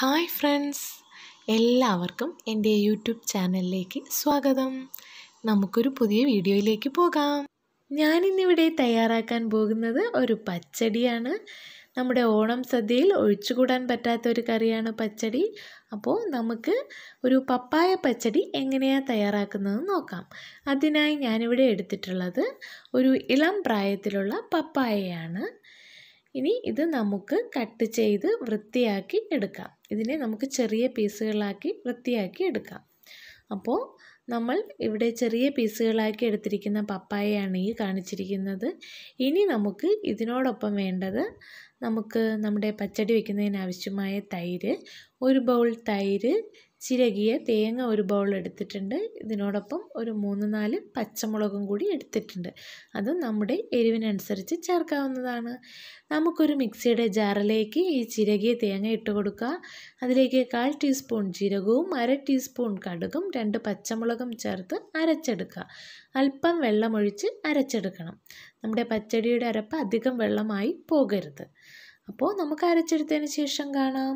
hi friends എല്ലാവർക്കും എൻ്റെ YouTube ചാനലിലേക്ക് സ്വാഗതം നമുക്കൊരു പുതിയ വീഡിയോയിലേക്ക് പോകാം ഞാനിന്നിവിടെ തയ്യാറാക്കാൻ പോകുന്നത് ഒരു പച്ചടിയാണ് നമ്മുടെ ഓണം സദ്യയിൽ ഒഴിച്ചുകൂടാൻ പറ്റാത്ത ഒരു കറിയാണ് പച്ചടി അപ്പോൾ നമുക്ക് ഒരു പപ്പായ പച്ചടി എങ്ങനെയാണ് തയ്യാറാക്കുന്നത് നോക്കാം അതിനായി ഞാനിവിടെ എടുത്തിട്ടുള്ളത് ഒരു ഇളം പ്രായത്തിലുള്ള പപ്പായയാണ് ഇനി ഇത് നമുക്ക് കട്ട് ചെയ്ത് വൃത്തിയാക്കി എടുക്കാം ഇതിനെ നമുക്ക് ചെറിയ പീസുകളാക്കി വൃത്തിയാക്കി എടുക്കാം അപ്പോൾ നമ്മൾ ഇവിടെ ചെറിയ പീസുകളാക്കി എടുത്തിരിക്കുന്ന പപ്പായയാണ് ഈ കാണിച്ചിരിക്കുന്നത് ഇനി നമുക്ക് ഇതിനോടൊപ്പം വേണ്ടത് നമുക്ക് നമ്മുടെ പച്ചടി വയ്ക്കുന്നതിനാവശ്യമായ തൈര് ഒരു ബൗൾ തൈര് ചിരകിയ തേങ്ങ ഒരു ബൗൾ എടുത്തിട്ടുണ്ട് ഇതിനോടൊപ്പം ഒരു മൂന്ന് നാല് പച്ചമുളകും കൂടി എടുത്തിട്ടുണ്ട് അത് നമ്മുടെ എരിവിനനുസരിച്ച് ചേർക്കാവുന്നതാണ് നമുക്കൊരു മിക്സിയുടെ ജാറിലേക്ക് ഈ ചിരകിയ തേങ്ങ ഇട്ട് കൊടുക്കുക അതിലേക്ക് കാൽ ടീസ്പൂൺ ജീരകവും അര ടീസ്പൂൺ കടുകും രണ്ട് പച്ചമുളകും ചേർത്ത് അരച്ചെടുക്കുക അല്പം വെള്ളമൊഴിച്ച് അരച്ചെടുക്കണം നമ്മുടെ പച്ചടിയുടെ അരപ്പ് അധികം വെള്ളമായി പോകരുത് അപ്പോൾ നമുക്ക് അരച്ചെടുത്തതിന് ശേഷം കാണാം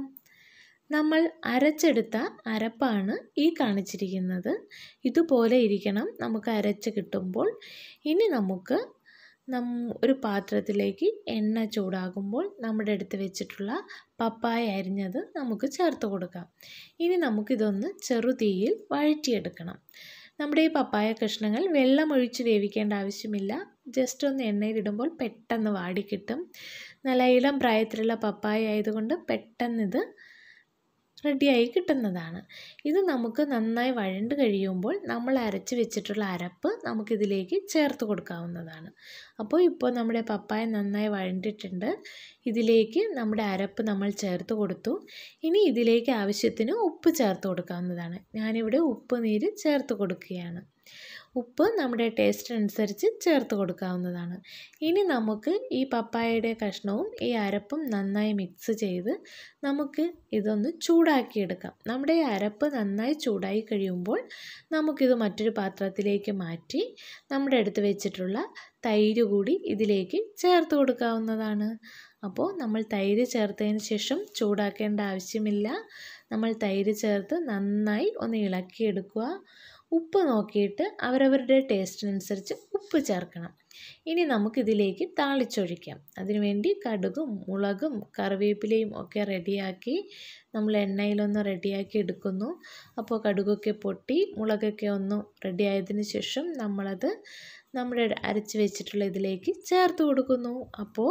നമ്മൾ അരച്ചെടുത്ത അരപ്പാണ് ഈ കാണിച്ചിരിക്കുന്നത് ഇതുപോലെ ഇരിക്കണം നമുക്ക് അരച്ച് കിട്ടുമ്പോൾ ഇനി നമുക്ക് നം ഒരു പാത്രത്തിലേക്ക് എണ്ണ ചൂടാകുമ്പോൾ നമ്മുടെ അടുത്ത് വെച്ചിട്ടുള്ള പപ്പായ അരിഞ്ഞത് നമുക്ക് ചേർത്ത് കൊടുക്കാം ഇനി നമുക്കിതൊന്ന് ചെറുതീയിൽ വഴറ്റിയെടുക്കണം നമ്മുടെ ഈ പപ്പായ കഷ്ണങ്ങൾ വെള്ളമൊഴിച്ച് വേവിക്കേണ്ട ആവശ്യമില്ല ജസ്റ്റ് ഒന്ന് എണ്ണയിലിടുമ്പോൾ പെട്ടെന്ന് വാടിക്കിട്ടും നല്ല ഇളം പ്രായത്തിലുള്ള പപ്പായ ആയതുകൊണ്ട് പെട്ടെന്നിത് റെഡിയായി കിട്ടുന്നതാണ് ഇത് നമുക്ക് നന്നായി വഴണ്ട് കഴിയുമ്പോൾ നമ്മൾ അരച്ച് വെച്ചിട്ടുള്ള അരപ്പ് നമുക്കിതിലേക്ക് ചേർത്ത് കൊടുക്കാവുന്നതാണ് അപ്പോൾ ഇപ്പോൾ നമ്മുടെ പപ്പായ നന്നായി വഴണ്ടിട്ടുണ്ട് ഇതിലേക്ക് നമ്മുടെ അരപ്പ് നമ്മൾ ചേർത്ത് കൊടുത്തു ഇനി ഇതിലേക്ക് ആവശ്യത്തിന് ഉപ്പ് ചേർത്ത് കൊടുക്കാവുന്നതാണ് ഞാനിവിടെ ഉപ്പ് നീര് ചേർത്ത് കൊടുക്കുകയാണ് ഉപ്പ് നമ്മുടെ ടേസ്റ്റ് അനുസരിച്ച് ചേർത്ത് കൊടുക്കാവുന്നതാണ് ഇനി നമുക്ക് ഈ പപ്പായയുടെ കഷ്ണവും ഈ അരപ്പും നന്നായി മിക്സ് ചെയ്ത് നമുക്ക് ഇതൊന്ന് ചൂടാക്കിയെടുക്കാം നമ്മുടെ ഈ അരപ്പ് നന്നായി ചൂടായി കഴിയുമ്പോൾ നമുക്കിത് മറ്റൊരു പാത്രത്തിലേക്ക് മാറ്റി നമ്മുടെ അടുത്ത് വെച്ചിട്ടുള്ള തൈര് കൂടി ഇതിലേക്ക് ചേർത്ത് കൊടുക്കാവുന്നതാണ് അപ്പോൾ നമ്മൾ തൈര് ചേർത്തതിന് ശേഷം ചൂടാക്കേണ്ട ആവശ്യമില്ല നമ്മൾ തൈര് ചേർത്ത് നന്നായി ഒന്ന് ഇളക്കിയെടുക്കുക ഉപ്പ് നോക്കിയിട്ട് അവരവരുടെ ടേസ്റ്റിനനുസരിച്ച് ഉപ്പ് ചേർക്കണം ഇനി നമുക്കിതിലേക്ക് താളിച്ചൊഴിക്കാം അതിനുവേണ്ടി കടുകും മുളകും കറിവേപ്പിലയും ഒക്കെ റെഡിയാക്കി നമ്മൾ എണ്ണയിലൊന്ന് റെഡിയാക്കി എടുക്കുന്നു അപ്പോൾ കടുകൊക്കെ പൊട്ടി മുളകൊക്കെ ഒന്ന് റെഡിയായതിന് ശേഷം നമ്മളത് നമ്മുടെ അരച്ച് വെച്ചിട്ടുള്ള ഇതിലേക്ക് ചേർത്ത് കൊടുക്കുന്നു അപ്പോൾ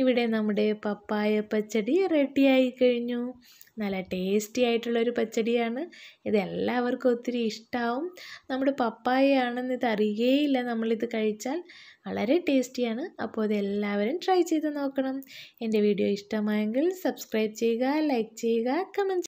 ഇവിടെ നമ്മുടെ പപ്പായ പച്ചടി റെഡിയായി കഴിഞ്ഞു നല്ല ടേസ്റ്റി ആയിട്ടുള്ളൊരു പച്ചടിയാണ് ഇത് എല്ലാവർക്കും ഒത്തിരി ഇഷ്ടമാവും നമ്മുടെ പപ്പായയാണെന്ന് ഇത് അറിയുകയില്ല നമ്മളിത് കഴിച്ചാൽ വളരെ ടേസ്റ്റിയാണ് അപ്പോൾ ഇത് എല്ലാവരും ട്രൈ ചെയ്ത് നോക്കണം എൻ്റെ വീഡിയോ ഇഷ്ടമായെങ്കിൽ സബ്സ്ക്രൈബ് ചെയ്യുക ലൈക്ക് ചെയ്യുക കമൻറ്റ്